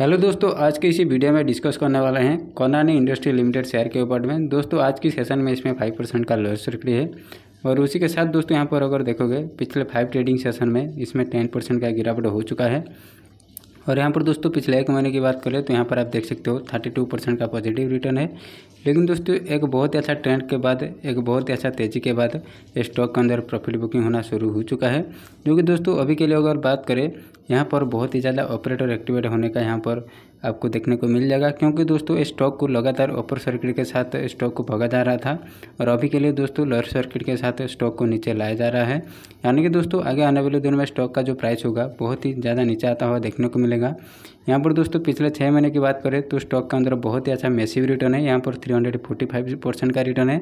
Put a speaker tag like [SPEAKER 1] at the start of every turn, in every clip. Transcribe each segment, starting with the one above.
[SPEAKER 1] hello दोस्तों आज के इसी वीडियो में डिस्कस करने वाले हैं कौनानी इंडस्ट्री लिमिटेड शेयर के ऊपर में दोस्तों आज की सेशन में इसमें फाइव परसेंट का लॉस सक्रिय है और उसी के साथ दोस्तों यहाँ पर अगर देखोगे पिछले फाइव ट्रेडिंग सेशन में इसमें टेन परसेंट का गिरावट हो चुका है और यहाँ पर दोस्तों पिछले एक महीने की बात करें तो यहाँ पर आप देख सकते हो थर्टी टू परसेंट का पॉजिटिव रिटर्न है लेकिन दोस्तों एक बहुत ही अच्छा ट्रेंड के बाद एक बहुत ही अच्छा तेज़ी के बाद स्टॉक के अंदर प्रॉफिट बुकिंग होना शुरू हो चुका है जो कि दोस्तों अभी के लिए अगर बात करें यहाँ पर बहुत ही ज़्यादा ऑपरेटर एक्टिवेट होने का यहाँ पर आपको देखने को मिल जाएगा क्योंकि दोस्तों इस स्टॉक को लगातार अपर सर्किट के साथ स्टॉक को भगा जा रहा था और अभी के लिए दोस्तों लोअर सर्किट के साथ स्टॉक को नीचे लाया जा रहा है यानी कि दोस्तों आगे आने वाले दिनों में स्टॉक का जो प्राइस होगा बहुत ही ज़्यादा नीचे आता हुआ देखने को मिलेगा यहाँ पर दोस्तों पिछले छः महीने की बात करें तो स्टॉक के अंदर बहुत ही अच्छा मैसिव रिटर्न है यहाँ पर three hundred forty five percent का रिटर्न है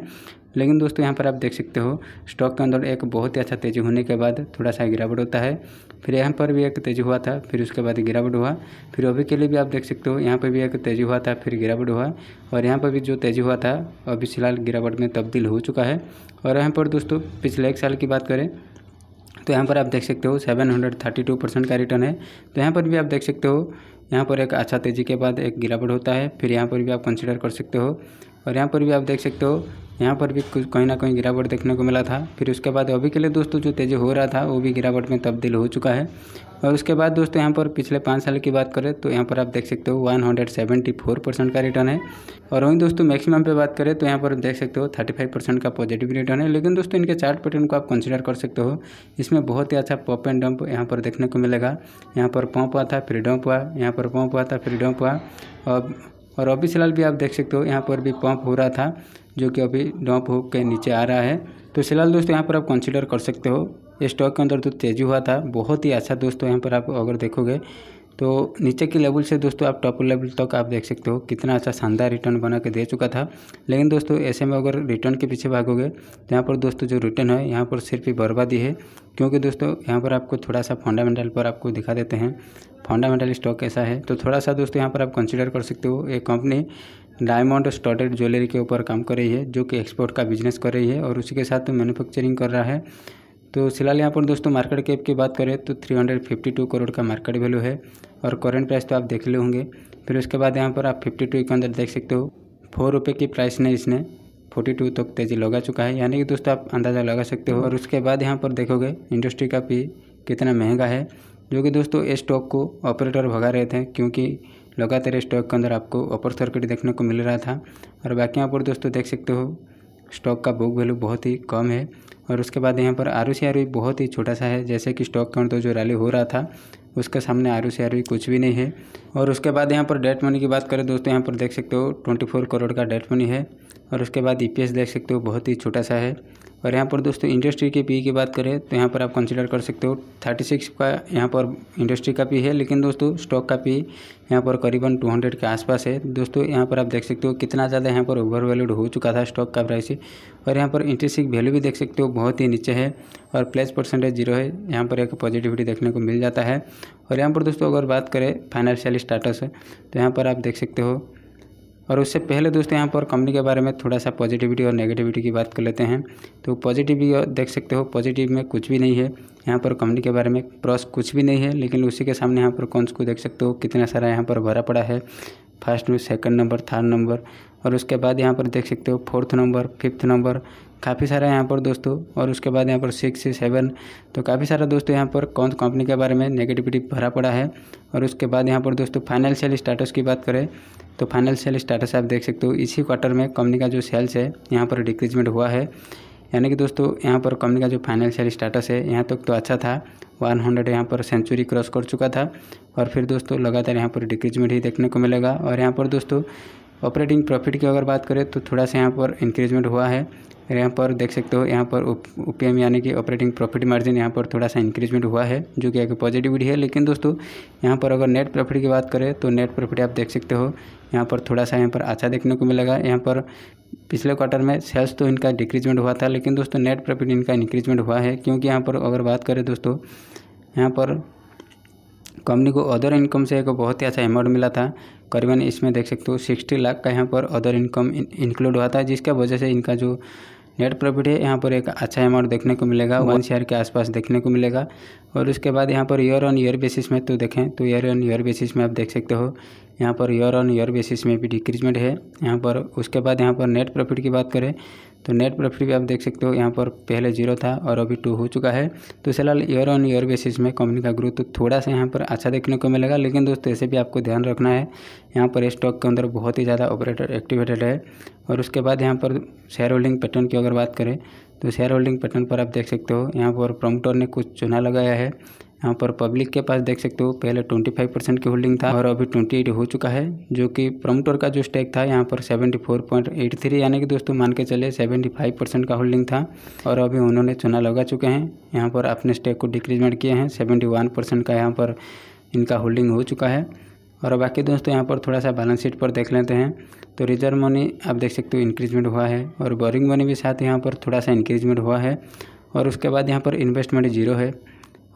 [SPEAKER 1] लेकिन दोस्तों यहाँ पर आप देख सकते हो स्टॉक के अंदर एक बहुत ही अच्छा तेज़ी होने के बाद थोड़ा सा गिरावट होता है फिर यहाँ पर भी एक तेज़ी हुआ था फिर उसके बाद गिरावट हुआ फिर अभी के लिए भी आप देख सकते हो यहाँ पर भी एक तेज़ी हुआ था फिर गिरावट हुआ और यहाँ पर भी जो तेज़ी हुआ था अभी फिलहाल गिरावट में तब्दील हो चुका है और यहाँ पर दोस्तों पिछले एक साल की बात करें तो यहाँ पर आप देख सकते हो 732 परसेंट का रिटर्न है तो यहाँ पर भी आप देख सकते हो यहाँ पर एक अच्छा तेज़ी के बाद एक गिरावट होता है फिर यहाँ पर भी आप कंसिडर कर सकते हो और यहाँ पर भी आप देख सकते हो यहाँ पर भी कुछ कहीं ना कहीं गिरावट देखने को मिला था फिर उसके बाद अभी के लिए दोस्तों जो तेज़ी हो रहा था वो भी गिरावट में तब्दील हो चुका है और उसके बाद दोस्तों यहाँ पर पिछले पाँच साल की बात करें तो यहाँ पर आप देख सकते हो 174 परसेंट का रिटर्न है और वहीं दोस्तों मैक्सिमम पे बात करें तो यहाँ पर देख सकते हो 35 परसेंट का पॉजिटिव रिटर्न है लेकिन दोस्तों इनके चार्ट पैटर्न को आप कंसिडर कर सकते हो इसमें बहुत ही अच्छा पॉप एंड डंप यहाँ पर देखने को मिलेगा यहाँ पर पंप हुआ था फिर डंप हुआ यहाँ पर पंप हुआ था फिर डंप हुआ और और अभी फिलहाल भी आप देख सकते हो यहाँ पर भी पंप हो रहा था जो कि अभी डंप के नीचे आ रहा है तो फिलहाल दोस्तों यहाँ पर आप कंसिडर कर सकते हो स्टॉक के अंदर तो तेज़ी हुआ था बहुत ही अच्छा दोस्तों यहाँ पर आप अगर देखोगे तो नीचे के लेवल से दोस्तों आप टॉप लेवल तक आप देख सकते हो कितना अच्छा शानदार रिटर्न बना के दे चुका था लेकिन दोस्तों ऐसे में अगर रिटर्न के पीछे भागोगे तो यहाँ पर दोस्तों जो रिटर्न है यहाँ पर सिर्फ ही बर्बादी है क्योंकि दोस्तों यहाँ पर आपको थोड़ा सा फंडामेंटल पर आपको दिखा देते हैं फंडामेंटल स्टॉक ऐसा है तो थोड़ा सा दोस्तों यहाँ पर आप कंसिडर कर सकते हो एक कंपनी डायमंड स्टॉटेड ज्वेलरी के ऊपर काम कर रही है जो कि एक्सपोर्ट का बिजनेस कर रही है और उसी के साथ मैन्युफैक्चरिंग कर रहा है तो फिलहाल यहाँ पर दोस्तों मार्केट कैप की बात करें तो 352 करोड़ का मार्केट वैल्यू है और करेंट प्राइस तो आप देख ले होंगे फिर उसके बाद यहाँ पर आप फिफ्टी टू के अंदर देख सकते हो फोर रुपये की प्राइस ने इसने फोर्टी टू तक तेज़ी लगा चुका है यानी कि दोस्तों आप अंदाज़ा लगा सकते हो और उसके बाद यहाँ पर देखोगे इंडस्ट्री का पी कितना महंगा है जो कि दोस्तों इस स्टॉक को ऑपरेटर भगा रहे थे क्योंकि लगातार स्टॉक के अंदर आपको अपर सर्किट देखने को मिल रहा था और बाकी यहाँ पर दोस्तों देख सकते हो स्टॉक का बुक वैल्यू बहुत ही कम है और उसके बाद यहाँ पर आर ओ बहुत ही छोटा सा है जैसे कि स्टॉक के अंदर तो जो रैली हो रहा था उसके सामने आर ओ सी आर कुछ भी नहीं है और उसके बाद यहाँ पर डेट मनी की बात करें दोस्तों यहाँ पर देख सकते हो ट्वेंटी फोर करोड़ का डेट मनी है और उसके बाद ई देख सकते हो बहुत ही छोटा सा है और यहाँ पर दोस्तों इंडस्ट्री के पी की बात करें तो यहाँ पर आप कंसिडर कर सकते हो थर्टी सिक्स का यहाँ पर इंडस्ट्री का पी है लेकिन दोस्तों स्टॉक का पी यहाँ पर करीबन टू हंड्रेड के आसपास है दोस्तों यहाँ पर आप देख सकते हो कितना ज़्यादा यहाँ पर ओवर वैल्यूड हो चुका था स्टॉक का प्राइस और यहाँ पर इंटरेस्टिक वैल्यू भी देख सकते हो बहुत ही नीचे है और प्लस परसेंटेज जीरो है यहाँ पर एक पॉजिटिविटी देखने को मिल जाता है और यहाँ पर दोस्तों अगर बात करें फाइनेंशियल स्टाटस तो यहाँ पर आप देख सकते हो और उससे पहले दोस्तों यहाँ पर कंपनी के बारे में थोड़ा सा पॉजिटिविटी और नेगेटिविटी की बात कर लेते हैं तो पॉजिटिव देख सकते हो पॉजिटिव में कुछ भी नहीं है यहाँ पर कंपनी के बारे में प्रॉस कुछ भी नहीं है लेकिन उसी के सामने यहाँ पर कौन को देख सकते हो कितना सारा यहाँ पर भरा पड़ा है फर्स्ट में सेकंड नंबर थर्ड नंबर और उसके बाद यहाँ पर देख सकते हो फोर्थ नंबर फिफ्थ नंबर काफ़ी सारा यहाँ पर दोस्तों और उसके बाद यहाँ पर सिक्स सेवन तो काफ़ी सारा दोस्तों यहाँ पर कौन कंपनी के बारे में नेगेटिविटी भरा पड़ा है और उसके बाद यहाँ पर दोस्तों फाइनेंशियल स्टेटस की बात करें तो फाइनेंशियल स्टेटस आप देख सकते हो इसी क्वार्टर में कंपनी का जो सेल्स है यहाँ पर डिक्रीजमेंट हुआ है यानी कि दोस्तों यहाँ पर कंपनी का जो फाइनेंशियल स्टेटस है यहाँ तक तो, तो अच्छा था वन हंड्रेड यहाँ पर सेंचुरी क्रॉस कर चुका था और फिर दोस्तों लगातार यहाँ पर डिक्रीजमेंट ही देखने को मिलेगा और यहाँ पर दोस्तों ऑपरेटिंग प्रॉफिट की अगर बात करें तो थोड़ा सा यहाँ पर इंक्रीजमेंट हुआ है यहाँ पर देख सकते हो यहाँ पर ओ पी एम यानी कि ऑपरेटिंग प्रॉफिट मार्जिन यहाँ पर थोड़ा सा इंक्रीजमेंट हुआ है जो कि एक पॉजिटिव भी है लेकिन दोस्तों यहाँ पर अगर नेट प्रॉफिट की बात करें तो नेट प्रॉफिट आप देख सकते हो यहाँ पर थोड़ा सा यहाँ पर अच्छा देखने को मिलेगा यहाँ पर पिछले क्वार्टर में सेल्स तो इनका डिक्रीजमेंट हुआ था लेकिन दोस्तों नेट प्रॉफिट इनका इंक्रीजमेंट हुआ है क्योंकि यहाँ पर अगर बात करें दोस्तों यहाँ पर कंपनी को अदर इनकम से एक बहुत ही अच्छा अमाउंट मिला था करीबन इसमें देख सकते हो सिक्सटी लाख का यहाँ पर अदर इनकम इंक्लूड हुआ था जिसके वजह से इनका जो नेट प्रॉफिट है यहाँ पर एक अच्छा अमाउंट देखने को मिलेगा वन शेयर के आसपास देखने को मिलेगा और उसके बाद यहाँ per year on year basis में तो देखें तो ईयर ऑन ईयर बेसिस में आप देख सकते हो यहाँ per year on year basis में भी डिक्रीजमेंट है यहाँ पर उसके बाद यहाँ पर नेट प्रॉफिट की बात करें तो नेट प्रॉफिट भी आप देख सकते हो यहाँ पर पहले जीरो था और अभी टू हो चुका है तो फिलहाल ईयर ऑन ईयर बेसिस में कंपनी का ग्रोथ तो थोड़ा सा यहाँ पर अच्छा देखने को मिलेगा लेकिन दोस्तों ऐसे भी आपको ध्यान रखना है यहाँ पर स्टॉक के अंदर बहुत ही ज़्यादा ऑपरेटर एक्टिवेटेड है और उसके बाद यहाँ पर शेयर होल्डिंग पैटर्न की अगर बात करें तो शेयर होल्डिंग पैटर्न पर आप देख सकते हो यहाँ पर प्रमोटर ने कुछ चुना लगाया है यहाँ पर पब्लिक के पास देख सकते हो पहले 25 परसेंट की होल्डिंग था और अभी 28 हो चुका है जो कि प्रमोटर का जो स्टेक था यहाँ पर 74.83 यानी कि दोस्तों मान के चले 75 परसेंट का होल्डिंग था और अभी उन्होंने चुना लगा चुके हैं यहाँ पर अपने स्टेक को डिक्रीजमेंट किए हैं सेवेंटी का यहाँ पर इनका होल्डिंग हो चुका है और बाकी दोस्तों यहाँ पर थोड़ा सा बैलेंस शीट पर देख लेते हैं तो रिजर्व मनी आप देख सकते हो इंक्रीजमेंट हुआ है और बोरिंग मनी भी साथ यहाँ पर थोड़ा सा इंक्रीजमेंट हुआ है और उसके बाद यहाँ पर इन्वेस्टमेंट जीरो है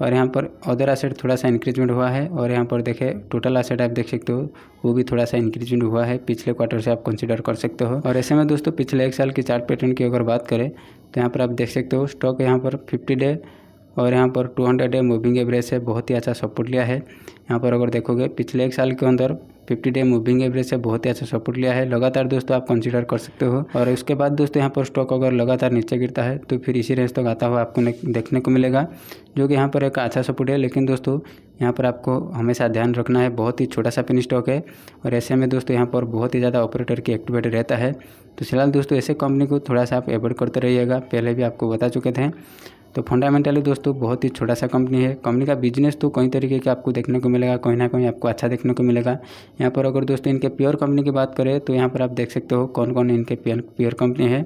[SPEAKER 1] और यहाँ पर अदर एसेट थोड़ा सा इंक्रीजमेंट हुआ है और यहाँ पर देखे टोटल एसेट आप देख सकते हो वो भी थोड़ा सा इंक्रीजमेंट हुआ है पिछले क्वार्टर से आप कंसिडर कर सकते हो और ऐसे में दोस्तों पिछले एक साल के चार्ट पैटर्न की अगर बात करें तो यहाँ पर आप देख सकते हो स्टॉक यहाँ पर फिफ्टी डे और यहाँ पर two hundred day moving average है बहुत ही अच्छा सपोर्ट लिया है यहाँ पर अगर देखोगे पिछले एक साल के अंदर फिफ्टी डे मूविंग एवरेज से बहुत ही अच्छा सपोर्ट लिया है लगातार दोस्तों आप कंसिडर कर सकते हो और उसके बाद दोस्तों यहाँ पर स्टॉक अगर लगातार नीचे गिरता है तो फिर इसी रेंज तक तो आता हुआ आपको देखने को मिलेगा जो कि यहाँ पर एक अच्छा सपोर्ट है लेकिन दोस्तों यहाँ पर आपको हमेशा ध्यान रखना है बहुत ही छोटा सा पिन स्टॉक है और ऐसे में दोस्तों यहाँ पर बहुत ही ज़्यादा ऑपरेटर की एक्टिवेट रहता है तो फिलहाल दोस्तों ऐसे कंपनी को थोड़ा सा आप एवॉड करते रहिएगा पहले भी आपको बता चुके थे तो फंडामेंटली दोस्तों बहुत ही छोटा सा कंपनी है कंपनी का बिजनेस तो कई तरीके के आपको देखने को मिलेगा कहीं ना कहीं आपको अच्छा देखने को मिलेगा यहाँ पर अगर दोस्तों इनके प्योर कंपनी की बात करें तो यहाँ पर आप देख सकते हो कौन कौन इनके प्योर कंपनी है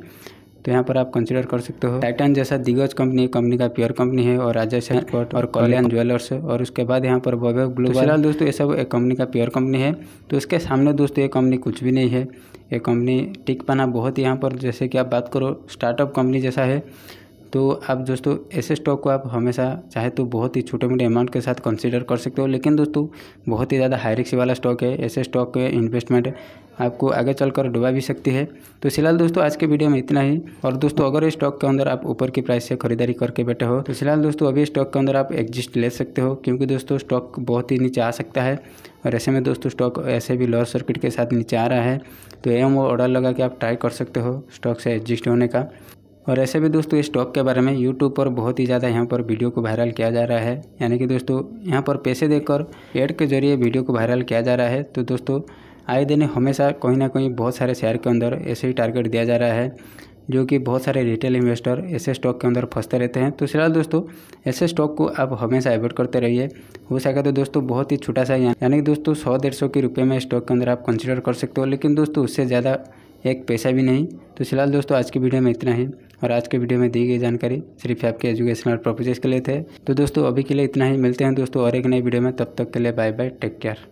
[SPEAKER 1] तो यहाँ पर आप कंसिडर कर सकते हो टाइटन जैसा दिग्गज कंपनी कंपनी का प्योर कंपनी है और राजा एयरपोर्ट और कल्याण ज्वेलर्स और उसके बाद यहाँ पर वैभव ग्लोबल तो दोस्तों ये सब एक कंपनी का प्योर कंपनी है तो उसके सामने दोस्तों ये कंपनी कुछ भी नहीं है ये कंपनी टिक पाना बहुत यहाँ पर जैसे कि आप बात करो स्टार्टअप कंपनी जैसा है तो आप दोस्तों ऐसे स्टॉक को आप हमेशा चाहे तो बहुत ही छोटे मोटे अमाउंट के साथ कंसिडर कर सकते हो लेकिन दोस्तों बहुत ही ज़्यादा हाई रिक्स वाला स्टॉक है ऐसे स्टॉक के इन्वेस्टमेंट आपको आगे चलकर डुबा भी सकती है तो फिलहाल दोस्तों आज के वीडियो में इतना ही और दोस्तों अगर इस स्टॉक के अंदर आप ऊपर की प्राइस से खरीदारी करके बैठे हो तो फिलहाल दोस्तों अभी स्टॉक के अंदर आप एग्जिस्ट ले सकते हो क्योंकि दोस्तों स्टॉक बहुत ही नीचे आ सकता है और ऐसे में दोस्तों स्टॉक ऐसे भी लोअर सर्किट के साथ नीचे आ रहा है तो एम वो ऑर्डर लगा के आप ट्राई कर सकते हो स्टॉक से एग्जिस्ट होने का और ऐसे भी दोस्तों इस स्टॉक के बारे में यूट्यूब पर बहुत ही ज़्यादा यहाँ पर वीडियो को वायरल किया जा रहा है यानी कि दोस्तों यहाँ पर पैसे देकर एड के जरिए वीडियो को वायरल किया जा रहा है तो दोस्तों आए दिन हमेशा कहीं ना कहीं बहुत सारे शेयर के अंदर ऐसे ही टारगेट दिया जा रहा है जो कि बहुत सारे रिटेल इन्वेस्टर ऐसे स्टॉक के अंदर फंसते रहते हैं तो फिलहाल दोस्तों ऐसे स्टॉक को आप हमेशा एवॉइड करते रहिए हो सके तो दोस्तों बहुत ही छोटा सा यानी कि दोस्तों सौ डेढ़ सौ के रुपये में स्टॉक के अंदर आप कंसिडर कर सकते हो लेकिन दोस्तों उससे ज़्यादा एक पैसा भी नहीं तो फिलहाल दोस्तों आज की वीडियो में इतना ही और आज के वीडियो में दी गई जानकारी सिर्फ आपके एजुकेशनल पर्पजेज़ के लिए थे तो दोस्तों अभी के लिए इतना ही मिलते हैं दोस्तों और एक नई वीडियो में तब तक के लिए बाय बाय टेक केयर